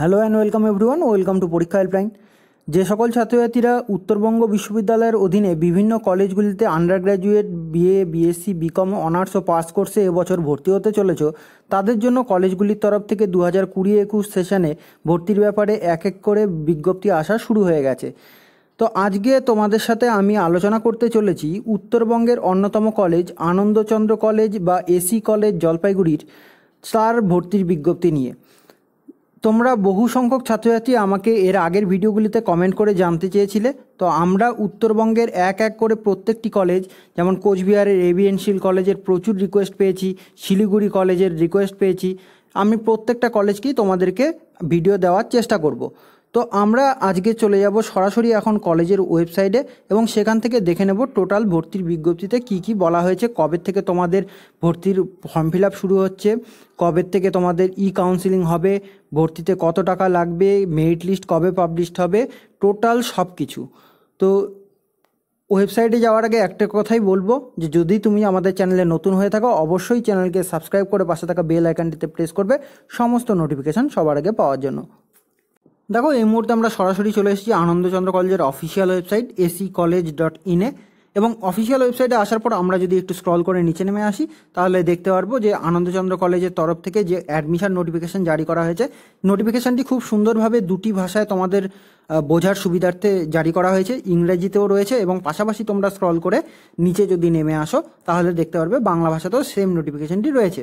hello and welcome everyone welcome to পরীক্ষা helpline যে সকল ছাত্রছাত্রীরা উত্তরবঙ্গ বিশ্ববিদ্যালয়ের অধীনে বিভিন্ন কলেজগুলিতে undergraduate BA BSc BCom honours ও পাস কোর্সে এবছর ভর্তি হতে চলেছ তাদের জন্য কলেজগুলির তরফ থেকে দু হাজার কুড়ি একুশ সেশনে ভর্তির ব্যাপারে এক এক করে বিজ্ঞপ্তি আসা শুরু হয়ে গেছে তো আজকে তোমাদের সাথে আমি আলোচনা করতে চলেছি উত্তরবঙ্গের অন্যতম কলেজ আনন্দচন্দ্র কলেজ বা এসি কলেজ জলপাইগুড়ির তার ভর্তির বিজ্ঞপ্তি নিয়ে তোমরা বহু সংখ্যক ছাত্রছাত্রী আমাকে এর আগের ভিডিওগুলিতে কমেন্ট করে জানতে চেয়েছিলে তো আমরা উত্তরবঙ্গের এক এক করে প্রত্যেকটি কলেজ যেমন কোচবিহারের এভিএনশিল কলেজের প্রচুর রিকোয়েস্ট পেয়েছি শিলিগুড়ি কলেজের রিকোয়েস্ট পেয়েছি আমি প্রত্যেকটা কলেজকেই তোমাদেরকে ভিডিও দেওয়ার চেষ্টা করব তো আমরা আজকে চলে যাব সরাসরি এখন কলেজের ওয়েবসাইটে এবং সেখান থেকে দেখে নেব টোটাল ভর্তির বিজ্ঞপ্তিতে কি কি বলা হয়েছে কবে থেকে তোমাদের ভর্তির ফর্ম ফিল শুরু হচ্ছে কবে থেকে তোমাদের ই কাউন্সিলিং হবে ভর্তিতে কত টাকা লাগবে মেরিট লিস্ট কবে পাবলিশড হবে টোটাল সব কিছু তো ওয়েবসাইটে যাওয়ার আগে একটা কথাই বলবো যে যদি তুমি আমাদের চ্যানেলে নতুন হয়ে থাকো অবশ্যই চ্যানেলকে সাবস্ক্রাইব করে পাশে থাকা বেল আইকনটিতে প্রেস করবে সমস্ত নোটিফিকেশান সবার আগে পাওয়ার জন্য দেখো এই মুহূর্তে আমরা সরাসরি চলে এসেছি আনন্দচন্দ্র কলেজের official website AC college dot ইনে এবং অফিসিয়াল ওয়েবসাইটে আসার পর আমরা যদি একটু স্ক্রল করে নিচে নেমে আসি তাহলে দেখতে পারবো যে আনন্দচন্দ্র কলেজের তরফ থেকে যে অ্যাডমিশন নোটিফিকেশন জারি করা হয়েছে নোটিফিকেশানটি খুব সুন্দরভাবে দুটি ভাষায় তোমাদের বোঝার সুবিধার্থে জারি করা হয়েছে ইংরেজিতেও রয়েছে এবং পাশাপাশি তোমরা স্ক্রল করে নিচে যদি নেমে আসো তাহলে দেখতে পারবে বাংলা ভাষাতেও সেম নোটিফিকেশনটি রয়েছে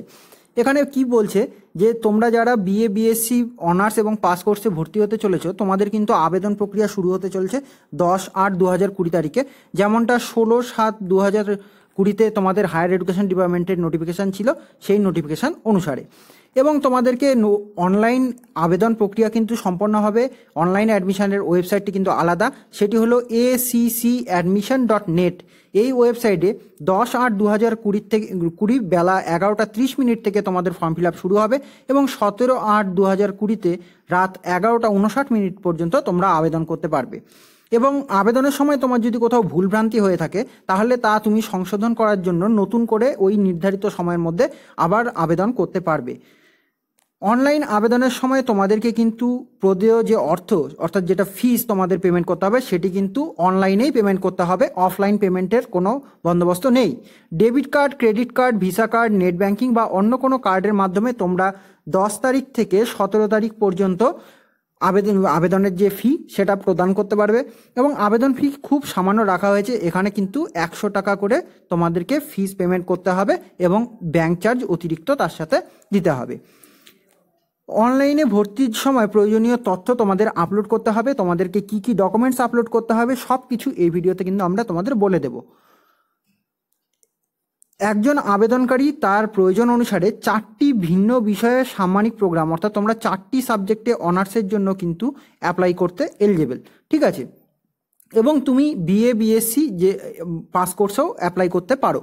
এখানে কি বলছে যে তোমরা যারা বিএ বিএসসি অনার্স এবং পাস কোর্সে ভর্তি হতে চলেছো তোমাদের কিন্তু আবেদন প্রক্রিয়া শুরু হতে চলছে দশ আট দু হাজার কুড়ি তারিখে যেমনটা ষোলো সাত দু হাজার কুড়িতে তোমাদের হায়ার এডুকেশন ডিপার্টমেন্টের নোটিফিকেশান ছিল সেই নোটিফিকেশান অনুসারে এবং তোমাদেরকে অনলাইন আবেদন প্রক্রিয়া কিন্তু সম্পন্ন হবে অনলাইন অ্যাডমিশনের ওয়েবসাইটটি কিন্তু আলাদা সেটি হলো সি অ্যাডমিশন ডট নেট এই ওয়েবসাইটে দশ আট দু হাজার কুড়ির থেকে কুড়ি বেলা এগারোটা ত্রিশ মিনিট থেকে তোমাদের ফর্ম ফিল আপ শুরু হবে এবং সতেরো আট দু হাজার কুড়িতে রাত এগারোটা উনষাট মিনিট পর্যন্ত তোমরা আবেদন করতে পারবে এবং আবেদনের সময় তোমার যদি কোথাও ভুলভ্রান্তি হয়ে থাকে তাহলে তা তুমি সংশোধন করার জন্য নতুন করে ওই নির্ধারিত সময়ের মধ্যে আবার আবেদন করতে পারবে অনলাইন আবেদনের সময় তোমাদেরকে কিন্তু প্রদেয় যে অর্থ অর্থাৎ যেটা ফিস তোমাদের পেমেন্ট করতে হবে সেটি কিন্তু অনলাইনেই পেমেন্ট করতে হবে অফলাইন পেমেন্টের কোনো বন্দোবস্ত নেই debit card credit card visa card net banking বা অন্য কোনো কার্ডের মাধ্যমে তোমরা দশ তারিখ থেকে সতেরো তারিখ পর্যন্ত আবেদন আবেদনের যে ফি সেটা প্রদান করতে পারবে এবং আবেদন ফি খুব সামান্য রাখা হয়েছে এখানে কিন্তু একশো টাকা করে তোমাদেরকে ফিস পেমেন্ট করতে হবে এবং ব্যাংক চার্জ অতিরিক্ত তার সাথে দিতে হবে অনলাইনে ভর্তির সময় প্রয়োজনীয় তথ্য তোমাদের আপলোড করতে হবে তোমাদেরকে কি কি ডকুমেন্টস আপলোড করতে হবে সব কিছু এই ভিডিওতে কিন্তু আমরা তোমাদের বলে দেবো একজন আবেদনকারী তার প্রয়োজন অনুসারে চারটি ভিন্ন বিষয়ে সাম্মানিক প্রোগ্রাম অর্থাৎ তোমরা চারটি সাবজেক্টে অনার্সের জন্য কিন্তু অ্যাপ্লাই করতে এলিজেবল ঠিক আছে এবং তুমি বিএ বিএসসি যে পাস কোর্সেও অ্যাপ্লাই করতে পারো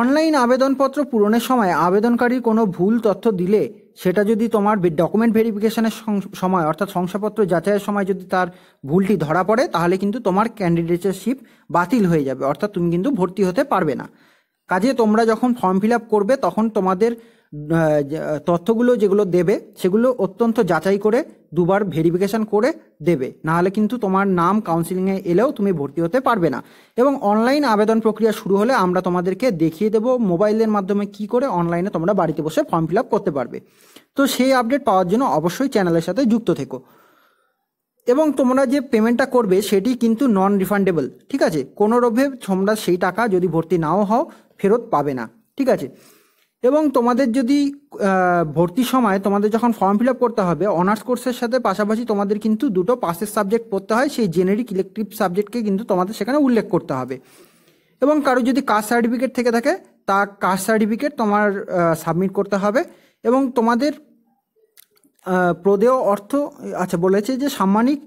অনলাইন আবেদনপত্র পূরণের সময় আবেদনকারীর কোনো ভুল তথ্য দিলে সেটা যদি তোমার ডকুমেন্ট ভেরিফিকেশনের সময় অর্থাৎ শংসাপত্র যাচাইয়ের সময় যদি তার ভুলটি ধরা পড়ে তাহলে কিন্তু তোমার ক্যান্ডিডেটশিপ বাতিল হয়ে যাবে অর্থাৎ তুমি কিন্তু ভর্তি হতে পারবে না কাজে তোমরা যখন ফর্ম ফিল আপ করবে তখন তোমাদের তথ্যগুলো যেগুলো দেবে সেগুলো অত্যন্ত যাচাই করে দুবার ভেরিফিকেশান করে দেবে নাহলে কিন্তু তোমার নাম কাউন্সিলিংয়ে এলেও তুমি ভর্তি হতে পারবে না এবং অনলাইন আবেদন প্রক্রিয়া শুরু হলে আমরা তোমাদেরকে দেখিয়ে দেব মোবাইলের মাধ্যমে কি করে অনলাইনে তোমরা বাড়িতে বসে ফর্ম ফিল আপ করতে পারবে তো সেই আপডেট পাওয়ার জন্য অবশ্যই চ্যানেলের সাথে যুক্ত থেকো এবং তোমরা যে পেমেন্টটা করবে সেটি কিন্তু নন রিফান্ডেবল ঠিক আছে কোনো রোভে তোমরা সেই টাকা যদি ভর্তি নাও হও ফেরত পাবে না ঠিক আছে এবং তোমাদের যদি ভর্তি সময় তোমাদের যখন ফর্ম ফিল আপ করতে হবে অনার্স কোর্সের সাথে পাশাপাশি তোমাদের কিন্তু দুটো পাসের সাবজেক্ট পড়তে হয় সেই জেনেরিক ইলেকট্রিভ সাবজেক্টকে কিন্তু তোমাদের সেখানে উল্লেখ করতে হবে এবং কারো যদি কাস্ট সার্টিফিকেট থেকে থাকে তা কাস্ট সার্টিফিকেট তোমার সাবমিট করতে হবে এবং তোমাদের প্রদেয় অর্থ আচ্ছা বলেছে যে সাম্মানিক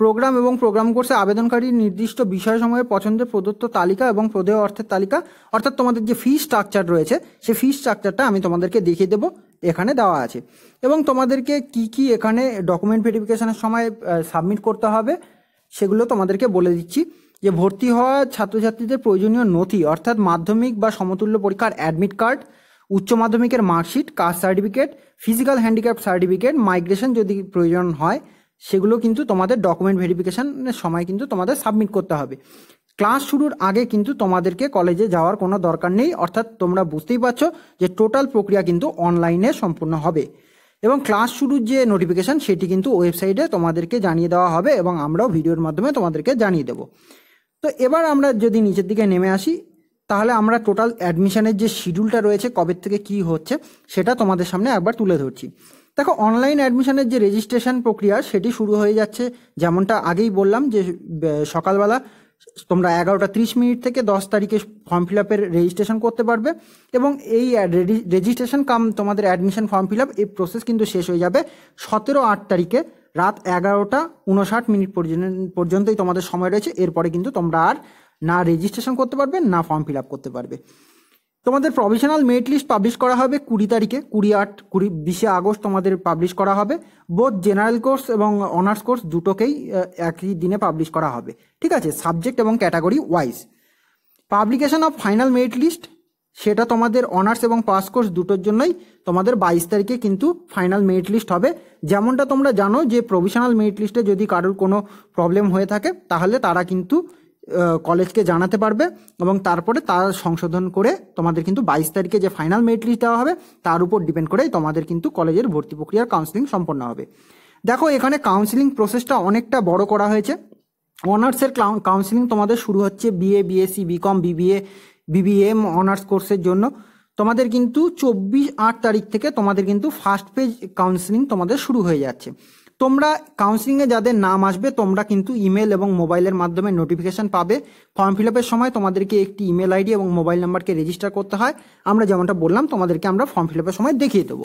প্রোগ্রাম এবং প্রোগ্রাম কোর্সে আবেদনকারীর নির্দিষ্ট বিষয় সময়ে পছন্দের প্রদত্ত তালিকা এবং প্রদেয় অর্থের তালিকা অর্থাৎ তোমাদের যে ফি স্ট্রাকচার রয়েছে সেই ফি স্ট্রাকচারটা আমি তোমাদেরকে দেখিয়ে দেবো এখানে দেওয়া আছে এবং তোমাদেরকে কি কি এখানে ডকুমেন্ট ভেরিফিকেশনের সময় সাবমিট করতে হবে সেগুলো তোমাদেরকে বলে দিচ্ছি যে ভর্তি হওয়া ছাত্রছাত্রীদের প্রয়োজনীয় নথি অর্থাৎ মাধ্যমিক বা সমতুল্য পরীক্ষার অ্যাডমিট কার্ড উচ্চ মাধ্যমিকের marksheet caste certificate physical handicap certificate migration যদি প্রয়োজন হয় সেগুলো কিন্তু তোমাদের ডকুমেন্ট ভেরিফিকেশানের সময় কিন্তু তোমাদের সাবমিট করতে হবে ক্লাস শুরুর আগে কিন্তু তোমাদেরকে কলেজে যাওয়ার কোনো দরকার নেই অর্থাৎ তোমরা বুঝতেই পারছো যে টোটাল প্রক্রিয়া কিন্তু অনলাইনে সম্পূর্ণ হবে এবং ক্লাস শুরুর যে নোটিফিকেশান সেটি কিন্তু ওয়েবসাইটে তোমাদেরকে জানিয়ে দেওয়া হবে এবং আমরাও ভিডিওর মাধ্যমে তোমাদেরকে জানিয়ে দেব তো এবার আমরা যদি নিচের দিকে নেমে আসি তাহলে আমরা টোটাল অ্যাডমিশানের যে শিডিউলটা রয়েছে কবে থেকে কি হচ্ছে সেটা তোমাদের সামনে একবার তুলে ধরছি দেখো অনলাইন অ্যাডমিশনের যে রেজিস্ট্রেশন প্রক্রিয়া সেটি শুরু হয়ে যাচ্ছে যেমনটা আগেই বললাম যে সকালবেলা তোমরা এগারোটা ত্রিশ মিনিট থেকে দশ তারিখে ফর্ম ফিল আপের রেজিস্ট্রেশন করতে পারবে এবং এই রেজিস্ট্রেশন কাম তোমাদের অ্যাডমিশন ফর্ম ফিল আপ এই প্রসেস কিন্তু শেষ হয়ে যাবে সতেরো আট তারিখে রাত এগারোটা উনষাট মিনিট পর্যন্তই তোমাদের সময় রয়েছে এরপরে কিন্তু তোমরা আর না রেজিস্ট্রেশন করতে পারবে না ফর্ম ফিল আপ করতে পারবে তোমাদের প্রভিশনাল মেরিট লিস্ট পাবলিশ করা হবে কুড়ি তারিখে কুড়ি আট কুড়ি বিশে আগস্ট তোমাদের পাবলিশ করা হবে বোধ জেনারেল কোর্স এবং অনার্স কোর্স দুটোকেই একই দিনে পাবলিশ করা হবে ঠিক আছে সাবজেক্ট এবং category wise publication of final merit list সেটা তোমাদের অনার্স এবং পাস কোর্স দুটোর জন্যই তোমাদের বাইশ তারিখে কিন্তু ফাইনাল মেরিট লিস্ট হবে যেমনটা তোমরা জানো যে প্রভিশনাল মেরিট লিস্টে যদি কারোর কোনো প্রবলেম হয়ে থাকে তাহলে তারা কিন্তু কলেজকে জানাতে পারবে এবং তারপরে তার সংশোধন করে তোমাদের কিন্তু বাইশ তারিখে যে ফাইনাল মেরিট লিস্ট দেওয়া হবে তার উপর ডিপেন্ড করেই তোমাদের কিন্তু কলেজের ভর্তি প্রক্রিয়ার কাউন্সিলিং সম্পন্ন হবে দেখো এখানে কাউন্সিলিং প্রসেসটা অনেকটা বড় করা হয়েছে অনার্সের কাউন্সিলিং তোমাদের শুরু হচ্ছে BA BSc BCom BBA BBM honours কোর্সের জন্য তোমাদের কিন্তু চব্বিশ আট তারিখ থেকে তোমাদের কিন্তু ফার্স্ট পেজ কাউন্সিলিং তোমাদের শুরু হয়ে যাচ্ছে তোমরা কাউন্সিলিংয়ে যাদের নাম আসবে তোমরা কিন্তু ইমেল এবং মোবাইলের মাধ্যমে নোটিফিকেশান পাবে ফর্ম ফিল আপের সময় তোমাদেরকে একটি ইমেল আইডি এবং মোবাইল নাম্বারকে রেজিস্টার করতে হয় আমরা যেমনটা বললাম তোমাদেরকে আমরা ফর্ম ফিল আপের সময় দেখিয়ে দেবো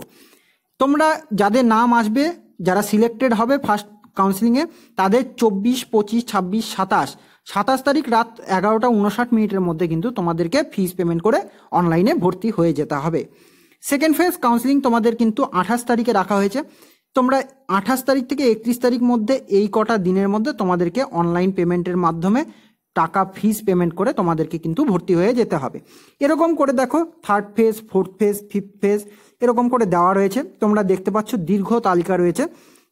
তোমরা যাদের নাম আসবে যারা সিলেক্টেড হবে ফার্স্ট কাউন্সিলিংয়ে তাদের চব্বিশ পঁচিশ ছাব্বিশ সাতাশ সাতাশ তারিখ রাত এগারোটা উনষাট মিনিটের মধ্যে কিন্তু তোমাদেরকে ফিস পেমেন্ট করে অনলাইনে ভর্তি হয়ে যেতে হবে সেকেন্ড ফেজ কাউন্সিলিং তোমাদের কিন্তু আঠাশ তারিখে রাখা হয়েছে তোমরা আঠাশ তারিখ থেকে একত্রিশ তারিখ মধ্যে এই কটা দিনের মধ্যে তোমাদেরকে অনলাইন পেমেন্টের মাধ্যমে টাকা ফিস পেমেন্ট করে তোমাদেরকে কিন্তু ভর্তি হয়ে যেতে হবে এরকম করে দেখো third phase fourth phase fifth phase এরকম করে দেওয়া রয়েছে তোমরা দেখতে পাচ্ছ দীর্ঘ তালিকা রয়েছে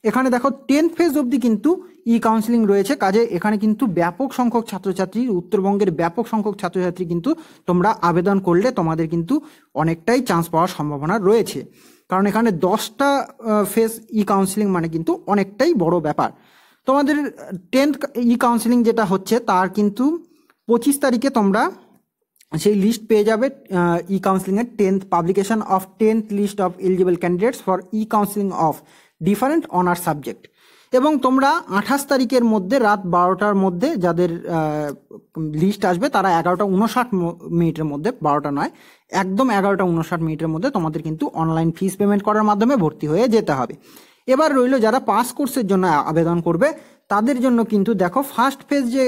এখানে দেখো টেন্থ ফেজ অবধি কিন্তু ই কাউন্সিলিং রয়েছে কাজে এখানে কিন্তু ব্যাপক সংখ্যক ছাত্রছাত্রী উত্তরবঙ্গের ব্যাপক সংখ্যক ছাত্রছাত্রী কিন্তু তোমরা আবেদন করলে তোমাদের কিন্তু অনেকটাই চান্স পাওয়ার সম্ভাবনা রয়েছে কারণ এখানে দশটা ফেস ই কাউন্সিলিং মানে কিন্তু অনেকটাই বড় ব্যাপার তোমাদের টেন্থ ই কাউন্সিলিং যেটা হচ্ছে তার কিন্তু পঁচিশ তারিখে তোমরা সেই লিস্ট পেয়ে যাবে ই কাউন্সিলিংয়ের tenth publication of tenth list of eligible candidates for e counselling of different honours subject এবং তোমরা আঠাশ তারিখের মধ্যে রাত বারোটার মধ্যে যাদের লিস্ট আসবে তারা এগারোটা উনষাট মিনিটের মধ্যে বারোটা নয় একদম এগারোটা উনষাট মিনিটের মধ্যে তোমাদের কিন্তু অনলাইন ফিস পেমেন্ট করার মাধ্যমে ভর্তি হয়ে যেতে হবে এবার রইল যারা পাস কোর্সের জন্য আবেদন করবে তাদের জন্য কিন্তু দেখো ফার্স্ট ফেজ যে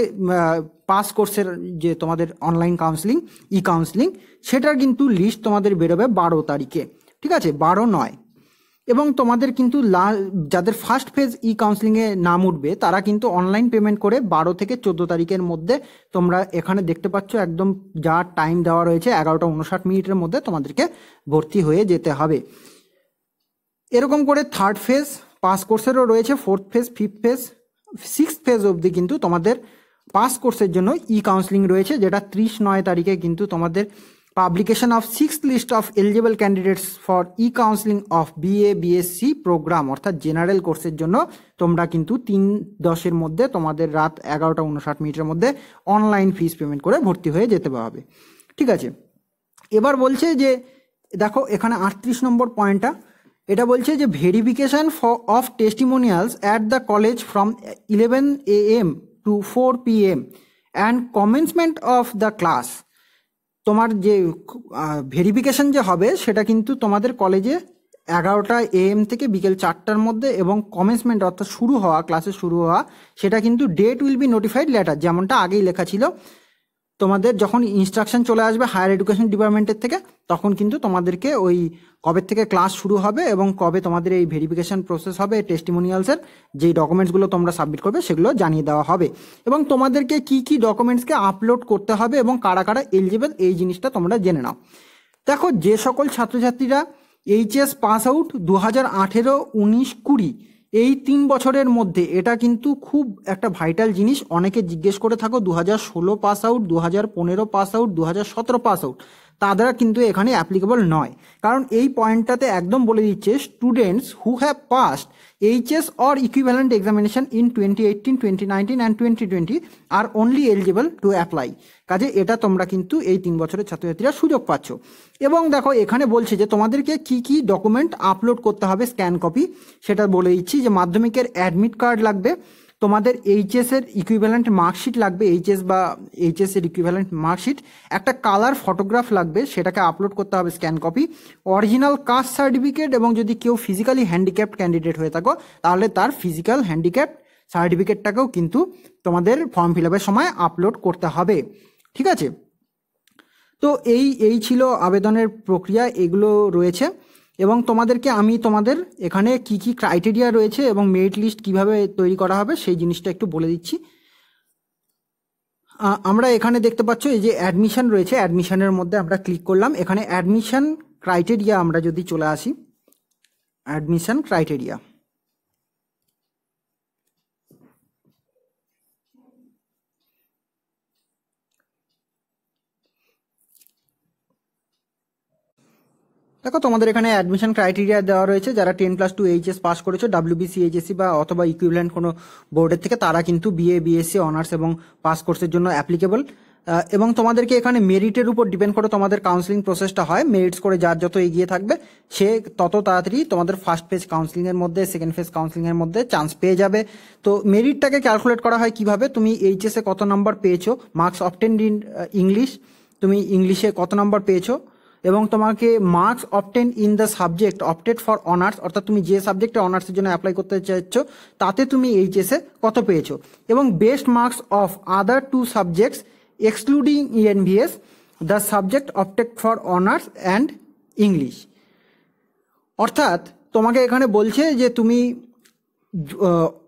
পাস কোর্সের যে তোমাদের অনলাইন কাউন্সিলিং ই কাউন্সিলিং সেটার কিন্তু লিস্ট তোমাদের বেরোবে বারো তারিখে ঠিক আছে বারো নয় এবং তোমাদের কিন্তু যাদের ফার্স্ট ফেজ ই কাউন্সিলিংয়ে নাম উঠবে তারা কিন্তু অনলাইন পেমেন্ট করে বারো থেকে চোদ্দো তারিখের মধ্যে তোমরা এখানে দেখতে পাচ্ছ একদম যা টাইম দেওয়া রয়েছে এগারোটা উনষাট মিনিটের মধ্যে তোমাদেরকে ভর্তি হয়ে যেতে হবে এরকম করে থার্ড ফেজ পাস কোর্সেরও রয়েছে fourth phase fifth phase six phase অবধি কিন্তু তোমাদের পাস কোর্সের জন্য ই কাউন্সিলিং রয়েছে যেটা ত্রিশ নয় তারিখে কিন্তু তোমাদের publication of sixth list of eligible candidates for e-counseling of BA BSc program অর্থাৎ জেনারেল কোর্সের জন্য তোমরা কিন্তু তিন দশের মধ্যে তোমাদের রাত এগারোটা উনষাট মিনিটের মধ্যে অনলাইন ফিস পেমেন্ট করে ভর্তি হয়ে যেতে হবে ঠিক আছে এবার বলছে যে দেখো এখানে আটত্রিশ নম্বর পয়েন্টটা এটা বলছে যে verification for of testimonials at the college from eleven A M to four P M and commencement of the class তোমার যে ভেরিফিকেশন যে হবে সেটা কিন্তু তোমাদের কলেজে এগারোটা এ এম থেকে বিকেল চারটার মধ্যে এবং কমেন্সমেন্ট অর্থাৎ শুরু হওয়া ক্লাসে শুরু হওয়া সেটা কিন্তু date will be notified later যেমনটা আগেই লেখা ছিল তোমাদের যখন ইনস্ট্রাকশন চলে আসবে হায়ার এডুকেশন ডিপার্টমেন্টের থেকে তখন কিন্তু তোমাদেরকে ওই কবে থেকে ক্লাস শুরু হবে এবং কবে তোমাদের এই ভেরিফিকেশন প্রসেস হবে টেস্টিমোনিয়ালসের যেই ডকুমেন্টসগুলো তোমরা সাবমিট করবে সেগুলো জানিয়ে দেওয়া হবে এবং তোমাদেরকে কি কি ডকুমেন্টসকে আপলোড করতে হবে এবং কারা কারা এলিজিবেল এই জিনিসটা তোমরা জেনে নাও দেখো যে সকল ছাত্রছাত্রীরা এইচএস পাস আউট দু হাজার আঠেরো উনিশ কুড়ি এই তিন বছরের মধ্যে এটা কিন্তু খুব একটা ভাইটাল জিনিস অনেকে জিজ্ঞেস করে থাকো দু হাজার ষোলো পাস আউট দু হাজার পনেরো পাস আউট দু হাজার সতেরো পাস আউট তা দ্বারা কিন্তু এখানে অ্যাপ্লিকেবল নয় কারণ এই পয়েন্টটাতে একদম বলে দিচ্ছে students who have passed HS or equivalent examination in twenty eighteen twenty nineteen and twenty twenty are only eligible to apply কাজে এটা তোমরা কিন্তু এই তিন বছরের ছাত্রছাত্রীরা সুযোগ পাচ্ছ এবং দেখো এখানে বলছে যে তোমাদেরকে কি কি ডকুমেন্ট আপলোড করতে হবে স্ক্যান কপি সেটা বলে দিচ্ছি যে মাধ্যমিকের অ্যাডমিট কার্ড লাগবে তোমাদের এইচএসের ইকুইভ্যালেন্ট মার্কশিট লাগবে এইচএস বা এইচএসের ইকুইভ্যালেন্ট মার্কশিট একটা কালার ফটোগ্রাফ লাগবে সেটাকে আপলোড করতে হবে scan copy original caste certificate এবং যদি কেউ ফিজিক্যালি হ্যান্ডিক্যাপ্ট ক্যান্ডিডেট হয়ে থাকো তাহলে তার ফিজিক্যাল হ্যান্ডিক্যাপ সার্টিফিকেটটাকেও কিন্তু তোমাদের ফর্ম ফিল আপের সময় আপলোড করতে হবে ঠিক আছে তো এই এই ছিল আবেদনের প্রক্রিয়া এগুলো রয়েছে এবং তোমাদেরকে আমি তোমাদের এখানে কি কি ক্রাইটেরিয়া রয়েছে এবং মেরিট লিস্ট কিভাবে তৈরি করা হবে সেই জিনিসটা একটু বলে দিচ্ছি আমরা এখানে দেখতে পাচ্ছ এই যে অ্যাডমিশন রয়েছে অ্যাডমিশনের মধ্যে আমরা ক্লিক করলাম এখানে অ্যাডমিশন ক্রাইটেরিয়া আমরা যদি চলে আসি অ্যাডমিশন ক্রাইটেরিয়া দেখো তোমাদের এখানে অ্যাডমিশন ক্রাইটেরিয়া দেওয়া রয়েছে যারা ten plus two HS pass করেছো ডাব্লিউবিসি এইচএসসি বা অথবা ইকুইপমেন্ট কোনো বোর্ডের থেকে তারা কিন্তু বিএ বিএসসি অনার্স এবং পাস কোর্সের জন্য অ্যাপ্লিকেবল এবং তোমাদেরকে এখানে মেরিটের উপর ডিপেন্ড করে তোমাদের কাউন্সিলিং প্রসেসটা হয় মেরিটস করে যার যত এগিয়ে থাকবে সে তত তাড়াতাড়ি তোমাদের ফার্স্ট ফেজ কাউন্সিলিংয়ের মধ্যে সেকেন্ড ফেজ কাউন্সিলিংয়ের মধ্যে চান্স পেয়ে যাবে তো মেরিটটাকে ক্যালকুলেট করা হয় কিভাবে তুমি এইচএসে কত নাম্বার পেয়েছো মার্কস অপটেন্ড ইন ইংলিশ তুমি ইংলিশে কত নম্বর পেয়েছো এবং তোমাকে marks obtained in the subject opted for honours অর্থাৎ তুমি যে সাবজেক্টে অনার্সের জন্য অ্যাপ্লাই করতে চাইছো তাতে তুমি এইচএসে কত পেয়েছো এবং best marks of other two subjects excluding ENVS the subject opted for honours and English অর্থাৎ তোমাকে এখানে বলছে যে তুমি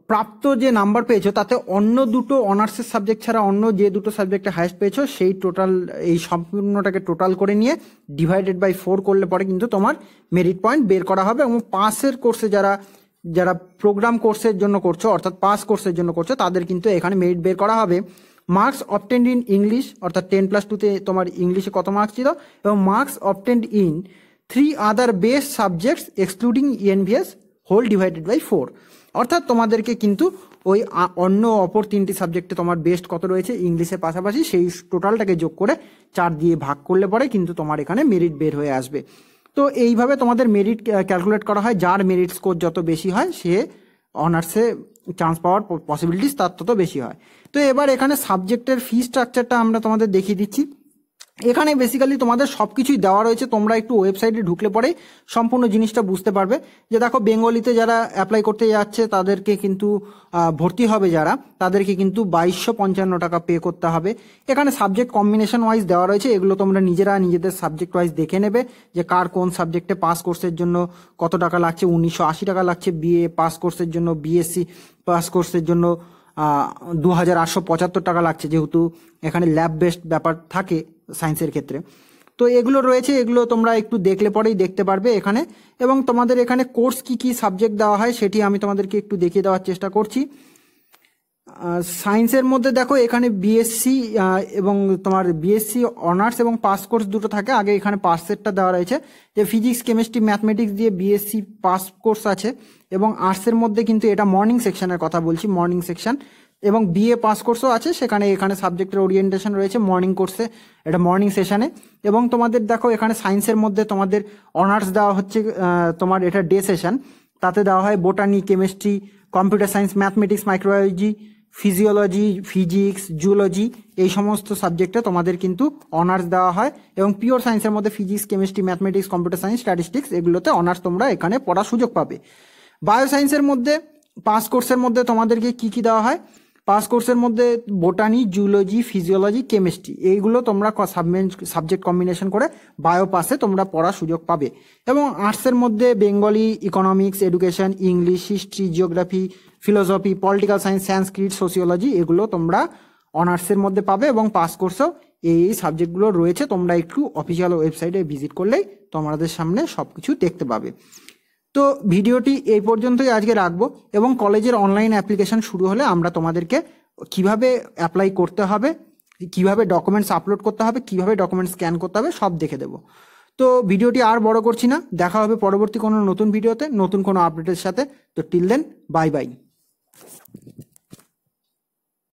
প্রাপ্ত যে নাম্বার পেয়েছো তাতে অন্য দুটো অনার্সের সাবজেক্ট ছাড়া অন্য যে দুটো সাবজেক্টে হায়েস্ট পেয়েছো সেই টোটাল এই সম্পূর্ণটাকে টোটাল করে নিয়ে ডিভাইডেড বাই ফোর করলে পরে কিন্তু তোমার মেরিট পয়েন্ট বের করা হবে এবং পাসের কোর্সে যারা যারা প্রোগ্রাম কোর্সের জন্য করছো অর্থাৎ পাস কোর্সের জন্য করছো তাদের কিন্তু এখানে মেরিট বের করা হবে মার্কস অপটেন্ড ইন ইংলিশ অর্থাৎ টেন প্লাস টুতে তোমার ইংলিশে কত মার্কস ছিল এবং marks obtained in three other best subjects excluding ENVS whole divided by four অর্থাৎ তোমাদেরকে কিন্তু ওই অন্য অপর তিনটি সাবজেক্টে তোমার বেস্ট কত রয়েছে ইংলিশের পাশাপাশি সেই টোটালটাকে যোগ করে চার দিয়ে ভাগ করলে পরে কিন্তু তোমার এখানে মেরিট বের হয়ে আসবে তো এইভাবে তোমাদের মেরিট ক্যালকুলেট করা হয় যার মেরিট স্কোর যত বেশি হয় সে অনার্সে চান্স পাওয়ার পসিবিলিটিস তার তত বেশি হয় তো এবার এখানে সাবজেক্টের ফি স্ট্রাকচারটা আমরা তোমাদের দেখিয়ে দিচ্ছি এখানে বেসিক্যালি তোমাদের সব কিছুই দেওয়া রয়েছে তোমরা একটু ওয়েবসাইটে ঢুকলে পরে সম্পূর্ণ জিনিসটা বুঝতে পারবে যে দেখো বেঙ্গলিতে যারা অ্যাপ্লাই করতে যাচ্ছে তাদেরকে কিন্তু ভর্তি হবে যারা তাদেরকে কিন্তু বাইশশো পঞ্চান্ন টাকা পে করতে হবে এখানে সাবজেক্ট কম্বিনেশন ওয়াইজ দেওয়া রয়েছে এগুলো তোমরা নিজেরা নিজেদের সাবজেক্ট ওয়াইজ দেখে নেবে যে কার কোন সাবজেক্টে পাস কোর্সের জন্য কত টাকা লাগছে উনিশশো আশি টাকা লাগছে বিএ পাস কোর্সের জন্য বিএসসি পাস কোর্সের জন্য দু হাজার আটশো পঁচাত্তর টাকা লাগছে যেহেতু এখানে ল্যাব বেসড ব্যাপার থাকে সায়েন্সের ক্ষেত্রে তো এগুলো রয়েছে এগুলো তোমরা একটু দেখলে পরেই দেখতে পারবে এখানে এবং তোমাদের এখানে কোর্স কি কি সাবজেক্ট দেওয়া হয় সেটি আমি তোমাদেরকে একটু দেখিয়ে দেওয়ার চেষ্টা করছি সায়েন্সের মধ্যে দেখো এখানে বিএসসি এবং তোমার বিএসসি অনার্স এবং পাস কোর্স দুটো থাকে আগে এখানে পাস সেটটা দেওয়া রয়েছে যে ফিজিক্স কেমিস্ট্রি ম্যাথমেটিক্স দিয়ে বিএসসি পাস কোর্স আছে এবং আর্টসের মধ্যে কিন্তু এটা মর্নিং সেকশনের কথা বলছি মর্নিং সেকশন এবং বিএ পাস কোর্সও আছে সেখানে এখানে সাবজেক্টের ওরিয়েন্টেশন রয়েছে মর্নিং কোর্সে এটা মর্নিং সেশনে এবং তোমাদের দেখো এখানে সায়েন্সের মধ্যে তোমাদের অনার্স দেওয়া হচ্ছে তোমার এটা ডে সেশন তাতে দেওয়া হয় botany chemistry computer science mathematics microbiology physiology physics zoology এই সমস্ত সাবজেক্টে তোমাদের কিন্তু অনার্স দেওয়া হয় এবং পিওর সায়েন্সের মধ্যে physics chemistry mathematics computer science statistics এগুলোতে অনার্স তোমরা এখানে পড়ার সুযোগ পাবে বায়ো সায়েন্সের মধ্যে পাস কোর্সের মধ্যে তোমাদেরকে কি কি দেওয়া হয় পাঁচ কোর্সের মধ্যে বোটানি জুলজি ফিজিওলজি কেমিস্ট্রি এইগুলো তোমরা সাবজেক্ট কম্বিনেশন করে বায়ো পাসে তোমরা পড়ার সুযোগ পাবে এবং আর্টসের মধ্যে Bengali economics education English history geography philosophy political science Sanskrit sociology এগুলো তোমরা অনার্সের মধ্যে পাবে এবং পাস কোর্সেও এই এই সাবজেক্টগুলো রয়েছে তোমরা একটু অফিসিয়াল ওয়েবসাইটে ভিজিট করলেই তোমাদের সামনে সব কিছু দেখতে পাবে তো ভিডিওটি এই পর্যন্তই আজকে রাখবো এবং কলেজের অনলাইন অ্যাপ্লিকেশন শুরু হলে আমরা তোমাদেরকে কিভাবে অ্যাপ্লাই করতে হবে কিভাবে ডকুমেন্টস আপলোড করতে হবে কিভাবে ডকুমেন্টস স্ক্যান করতে হবে সব দেখে দেবো তো ভিডিওটি আর বড় করছি না দেখা হবে পরবর্তী কোনো নতুন ভিডিওতে নতুন কোনো আপডেটের সাথে তো টিল দেন বাই বাই